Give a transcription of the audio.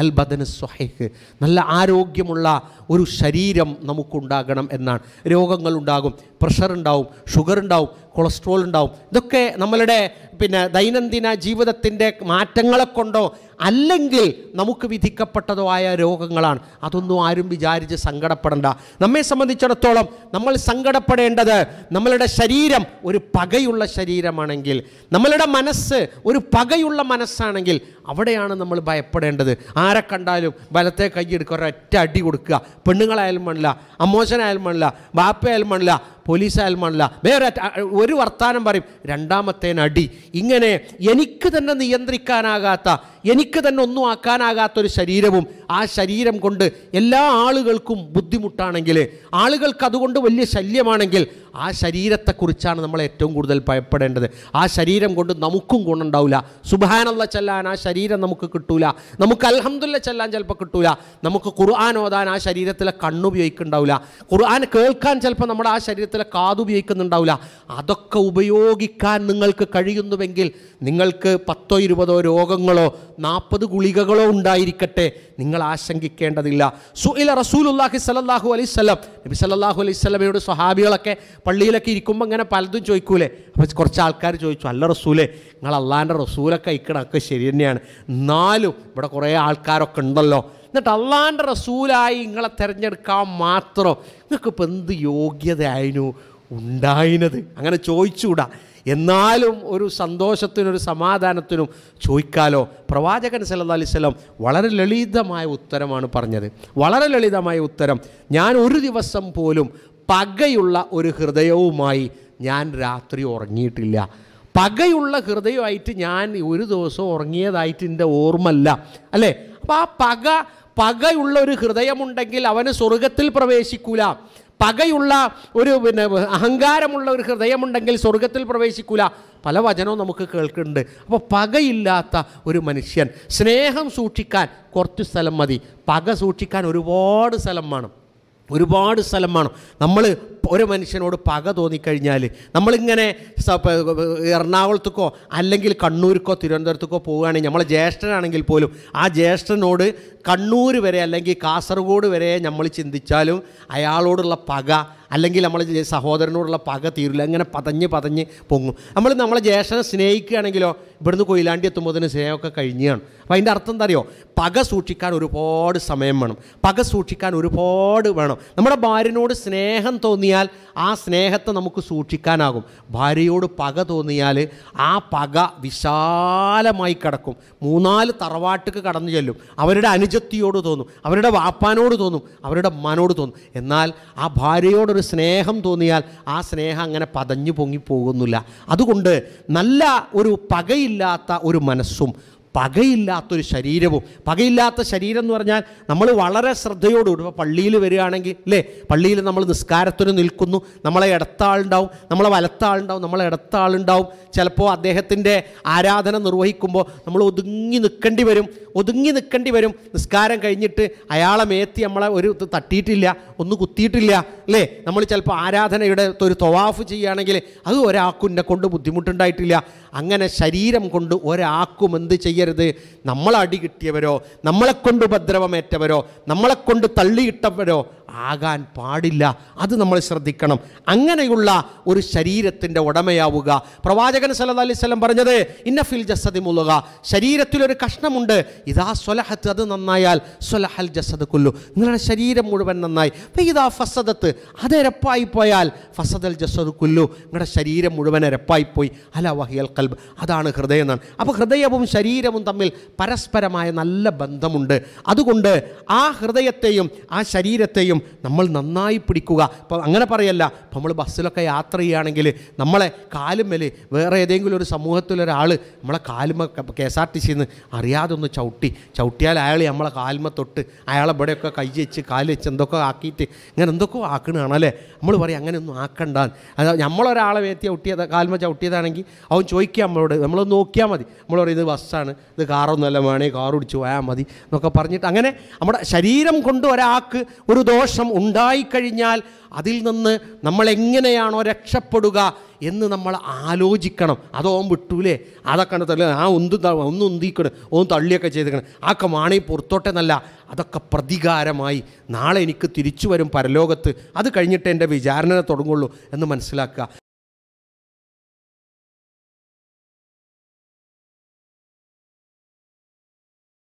അൽ സ്വഹേഹ് നല്ല ആരോഗ്യമുള്ള ഒരു ശരീരം നമുക്കുണ്ടാകണം എന്നാണ് രോഗങ്ങളുണ്ടാകും പ്രഷർ ഉണ്ടാവും ഷുഗർ ഉണ്ടാവും കൊളസ്ട്രോൾ ഉണ്ടാവും ഇതൊക്കെ നമ്മളുടെ പിന്നെ ദൈനംദിന ജീവിതത്തിൻ്റെ മാറ്റങ്ങളെ കൊണ്ടോ അല്ലെങ്കിൽ നമുക്ക് വിധിക്കപ്പെട്ടതോ ആയ രോഗങ്ങളാണ് അതൊന്നും ആരും വിചാരിച്ച് സങ്കടപ്പെടേണ്ട നമ്മെ സംബന്ധിച്ചിടത്തോളം നമ്മൾ സങ്കടപ്പെടേണ്ടത് നമ്മളുടെ ശരീരം ഒരു പകയുള്ള ശരീരമാണെങ്കിൽ നമ്മളുടെ മനസ്സ് ഒരു പകയുള്ള മനസ്സാണെങ്കിൽ അവിടെയാണ് നമ്മൾ ഭയപ്പെടേണ്ടത് ആരെ കണ്ടാലും വലത്തെ കൈയെടുക്കുക ഒരൊറ്റ അടി കൊടുക്കുക പെണ്ണുങ്ങളായാലും മണില്ല അമ്മോശനായാലും മണില്ല ബാപ്പയായാലും മണില്ല പോലീസ് അയൽമല്ല വേറെ ഒരു വർത്താനം പറയും രണ്ടാമത്തേൻ അടി ഇങ്ങനെ എനിക്ക് തന്നെ നിയന്ത്രിക്കാനാകാത്ത എനിക്ക് തന്നെ ഒന്നും ആക്കാനാകാത്ത ഒരു ശരീരവും ആ ശരീരം കൊണ്ട് എല്ലാ ആളുകൾക്കും ബുദ്ധിമുട്ടാണെങ്കിൽ ആളുകൾക്ക് അതുകൊണ്ട് വലിയ ശല്യമാണെങ്കിൽ ആ ശരീരത്തെക്കുറിച്ചാണ് നമ്മൾ ഏറ്റവും കൂടുതൽ ഭയപ്പെടേണ്ടത് ആ ശരീരം കൊണ്ട് നമുക്കും ഗുണമുണ്ടാവില്ല സുബാനുള്ള ചെല്ലാൻ ആ ശരീരം നമുക്ക് കിട്ടൂല നമുക്ക് അൽഹമുല്ല ചെല്ലാൻ ചിലപ്പോൾ കിട്ടൂല നമുക്ക് ഖുർആൻ ഓതാൻ ആ ശരീരത്തിലെ കണ്ണുപയോഗിക്കുന്നുണ്ടാവില്ല ഖുർആൻ കേൾക്കാൻ ചിലപ്പോൾ നമ്മുടെ ആ ശരീരത്തിലെ കാതുപയോഗിക്കുന്നുണ്ടാവില്ല അതൊക്കെ ഉപയോഗിക്കാൻ നിങ്ങൾക്ക് കഴിയുന്നുവെങ്കിൽ നിങ്ങൾക്ക് പത്തോ ഇരുപതോ രോഗങ്ങളോ നാൽപ്പത് ഗുളികകളോ ഉണ്ടായിരിക്കട്ടെ നിങ്ങൾ ആശങ്കിക്കേണ്ടതില്ല സുഇല റസൂലുല്ലാഹി സലല്ലാഹു അലൈഹി സ്വലം നബി സല്ലാഹു അലൈഹി സ്വലമയോട് സ്വഹാബികളൊക്കെ പള്ളിയിലൊക്കെ ഇരിക്കുമ്പോൾ അങ്ങനെ പലതും ചോദിക്കൂലേ അപ്പോൾ കുറച്ച് ആൾക്കാർ ചോദിച്ചു അല്ല റസൂലെ നിങ്ങൾ അള്ളാൻ്റെ റസൂലൊക്കെ അയക്കണമൊക്കെ ശരി തന്നെയാണ് എന്നാലും ഇവിടെ കുറേ ആൾക്കാരൊക്കെ ഉണ്ടല്ലോ എന്നിട്ട് അള്ളാൻ്റെ റസൂലായി നിങ്ങളെ തിരഞ്ഞെടുക്കാൻ മാത്രം നിങ്ങൾക്കിപ്പോൾ എന്ത് യോഗ്യതയായിരുന്നു ഉണ്ടായിരുന്നത് അങ്ങനെ ചോദിച്ചുകൂടാ എന്നാലും ഒരു സന്തോഷത്തിനൊരു സമാധാനത്തിനും ചോദിക്കാലോ പ്രവാചകൻ സല്ലാ അലിസ്ലം വളരെ ലളിതമായ ഉത്തരമാണ് പറഞ്ഞത് വളരെ ലളിതമായ ഉത്തരം ഞാൻ ഒരു ദിവസം പോലും പകയുള്ള ഒരു ഹൃദയവുമായി ഞാൻ രാത്രി ഉറങ്ങിയിട്ടില്ല പകയുള്ള ഹൃദയമായിട്ട് ഞാൻ ഒരു ദിവസം ഉറങ്ങിയതായിട്ട് എൻ്റെ ഓർമ്മല്ല അല്ലേ അപ്പോൾ ആ പക പകയുള്ള ഒരു ഹൃദയമുണ്ടെങ്കിൽ അവന് സ്വർഗത്തിൽ പ്രവേശിക്കൂല പകയുള്ള ഒരു പിന്നെ അഹങ്കാരമുള്ള ഒരു ഹൃദയമുണ്ടെങ്കിൽ സ്വർഗത്തിൽ പ്രവേശിക്കൂല പല വചനവും നമുക്ക് കേൾക്കുന്നുണ്ട് അപ്പോൾ പകയില്ലാത്ത ഒരു മനുഷ്യൻ സ്നേഹം സൂക്ഷിക്കാൻ കുറച്ച് സ്ഥലം മതി പക സൂക്ഷിക്കാൻ ഒരുപാട് സ്ഥലം വേണം ഒരുപാട് വേണം നമ്മൾ ഒരു മനുഷ്യനോട് പക തോന്നിക്കഴിഞ്ഞാൽ നമ്മളിങ്ങനെ എറണാകുളത്തേക്കോ അല്ലെങ്കിൽ കണ്ണൂർക്കോ തിരുവനന്തപുരത്തേക്കോ പോവുകയാണെങ്കിൽ നമ്മൾ ജ്യേഷ്ഠനാണെങ്കിൽ പോലും ആ ജ്യേഷ്ഠനോട് കണ്ണൂർ വരെ അല്ലെങ്കിൽ കാസർഗോഡ് വരെ നമ്മൾ ചിന്തിച്ചാലും അയാളോടുള്ള പക അല്ലെങ്കിൽ നമ്മൾ സഹോദരനോടുള്ള പക തീരില്ല അങ്ങനെ പതഞ്ഞ് പതഞ്ഞ് പൊങ്ങും നമ്മൾ നമ്മളെ ജ്യേഷ്ഠനെ സ്നേഹിക്കുകയാണെങ്കിലോ ഇവിടുന്ന് കൊയിലാണ്ടി തന്നെ സ്നേഹമൊക്കെ കഴിഞ്ഞാണ് അപ്പം അതിൻ്റെ അർത്ഥം എന്താ അറിയോ പക സൂക്ഷിക്കാൻ ഒരുപാട് സമയം വേണം പക സൂക്ഷിക്കാൻ ഒരുപാട് വേണം നമ്മുടെ ഭാര്യനോട് സ്നേഹം തോന്നിയാൽ ആ സ്നേഹത്തെ നമുക്ക് സൂക്ഷിക്കാനാകും ഭാര്യയോട് പക തോന്നിയാൽ ആ പക വിശാലമായി കിടക്കും മൂന്നാല് തറവാട്ടുക്ക് കടന്നു ചെല്ലും അവരുടെ അനുജത്തിയോട് തോന്നും അവരുടെ വാപ്പാനോട് തോന്നും അവരുടെ മനോട് തോന്നും എന്നാൽ ആ ഭാര്യയോടൊരു ഒരു സ്നേഹം തോന്നിയാൽ ആ സ്നേഹം അങ്ങനെ പതഞ്ഞു പോകുന്നില്ല അതുകൊണ്ട് നല്ല ഒരു പകയില്ലാത്ത ഒരു മനസ്സും പകയില്ലാത്തൊരു ശരീരവും പകയില്ലാത്ത ശരീരം എന്ന് പറഞ്ഞാൽ നമ്മൾ വളരെ ശ്രദ്ധയോടുകൂടി ഇപ്പോൾ പള്ളിയിൽ വരികയാണെങ്കിൽ അല്ലേ പള്ളിയിൽ നമ്മൾ നിസ്കാരത്തിന് നിൽക്കുന്നു നമ്മളെ ഇടത്താളുണ്ടാവും നമ്മളെ വലത്താളുണ്ടാവും നമ്മളെ ഇടത്താളുണ്ടാവും ചിലപ്പോൾ അദ്ദേഹത്തിൻ്റെ ആരാധന നിർവഹിക്കുമ്പോൾ നമ്മൾ ഒതുങ്ങി നിൽക്കേണ്ടി വരും ഒതുങ്ങി നിൽക്കേണ്ടി വരും നിസ്കാരം കഴിഞ്ഞിട്ട് അയാളെ മേത്തി നമ്മളെ ഒരു തട്ടിയിട്ടില്ല ഒന്ന് കുത്തിയിട്ടില്ല അല്ലേ നമ്മൾ ചിലപ്പോൾ ആരാധനയുടെ ഒരു തൊവാഫ് ചെയ്യുകയാണെങ്കിൽ അത് ഒരാൾക്കും എന്നെ കൊണ്ട് ബുദ്ധിമുട്ടുണ്ടായിട്ടില്ല അങ്ങനെ ശരീരം കൊണ്ട് ഒരാൾക്കും എന്ത് ചെയ്യും ചെയ്യരുത് നമ്മളടി അടി കിട്ടിയവരോ നമ്മളെക്കൊണ്ട് ഉപദ്രവമേറ്റവരോ നമ്മളെക്കൊണ്ട് തള്ളിയിട്ടവരോ ആകാൻ പാടില്ല അത് നമ്മൾ ശ്രദ്ധിക്കണം അങ്ങനെയുള്ള ഒരു ശരീരത്തിൻ്റെ ഉടമയാവുക പ്രവാചകൻ സല്ലാ അലൈവല്ലം പറഞ്ഞത് ഇന്ന ഫിൽ ജസദ് മുളുക ശരീരത്തിലൊരു കഷ്ണമുണ്ട് ഇതാ സ്വലഹത്ത് അത് നന്നായാൽ സ്വലഹൽ ജസദ് കൊല്ലു നിങ്ങളുടെ ശരീരം മുഴുവൻ നന്നായി ഇതാ ഫസദത്ത് അത് എരപ്പായി പോയാൽ ഫസദൽ ജസദ് കൊല്ലു നിങ്ങളുടെ ശരീരം മുഴുവൻ എരപ്പായിപ്പോയി അല വഹിയൽ കൽബ് അതാണ് ഹൃദയം എന്നാണ് അപ്പോൾ ഹൃദയവും ശരീരവും തമ്മിൽ പരസ്പരമായ നല്ല ബന്ധമുണ്ട് അതുകൊണ്ട് ആ ഹൃദയത്തെയും ആ ശരീരത്തെയും ചെയ്യും നമ്മൾ നന്നായി പിടിക്കുക അപ്പം അങ്ങനെ പറയല്ല നമ്മൾ ബസ്സിലൊക്കെ യാത്ര ചെയ്യുകയാണെങ്കിൽ നമ്മളെ കാലുമ്മൽ വേറെ ഏതെങ്കിലും ഒരു സമൂഹത്തിലൊരാൾ നമ്മളെ കാലുമ കെ എസ് ആർ ടി സിന്ന് അറിയാതെ ഒന്ന് ചവിട്ടി ചവിട്ടിയാൽ അയാൾ നമ്മളെ കാലുമ തൊട്ട് അയാളെ ഇവിടെയൊക്കെ കൈ വെച്ച് കാല് വെച്ച് എന്തൊക്കെ ആക്കിയിട്ട് ഇങ്ങനെ എന്തൊക്കെ ആക്കണതാണ് അല്ലേ നമ്മൾ പറയും അങ്ങനെയൊന്നും ആക്കണ്ട നമ്മളൊരാളെ വേത്തി ചവിട്ടിയത് കാൽമ ചവിട്ടിയതാണെങ്കിൽ അവൻ ചോദിക്കുക നമ്മളോട് നമ്മൾ നോക്കിയാൽ മതി നമ്മൾ പറയും ഇത് ബസ്സാണ് ഇത് കാറൊന്നുമല്ല വേണേ കാർ ഓടിച്ച് പോയാൽ മതി എന്നൊക്കെ പറഞ്ഞിട്ട് അങ്ങനെ നമ്മുടെ ശരീരം കൊണ്ട് ഒരാൾക്ക് ഒരു ദോഷം ദോഷം ഉണ്ടായിക്കഴിഞ്ഞാൽ അതിൽ നിന്ന് നമ്മൾ എങ്ങനെയാണോ രക്ഷപ്പെടുക എന്ന് നമ്മൾ ആലോചിക്കണം അതോ വിട്ടൂലേ അതൊക്കെ തള്ളി ആ ഒന്ന് ഒന്ന് ഉന്തിക്കണം ഒന്ന് തള്ളിയൊക്കെ ചെയ്തേക്കണം ആക്കെ മാണി പുറത്തോട്ടെന്നല്ല അതൊക്കെ പ്രതികാരമായി നാളെ എനിക്ക് തിരിച്ചു വരും പരലോകത്ത് അത് കഴിഞ്ഞിട്ട് എൻ്റെ വിചാരണ തുടങ്ങുള്ളൂ എന്ന് മനസ്സിലാക്കുക